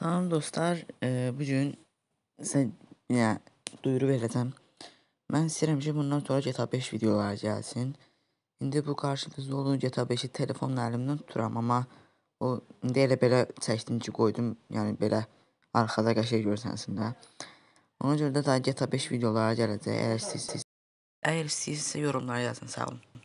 Salam dostlar, e, bu gün sizə yenə duyuru verəcəm. Mən istəyirəm ki, bundan sonra GTA 5 videoları gəlsin. İndi bu qarşınızda olan GTA 5-i telefonla əlimdən tuturam, amma o indi elə belə çəkdim ki, qoydum, yəni belə arxada qəşəng görsənsin də. Ona görə də daha GTA 5 videoları gələcək. Əgər istəyirsinizsə, yorumlara yazın. Sağ olun.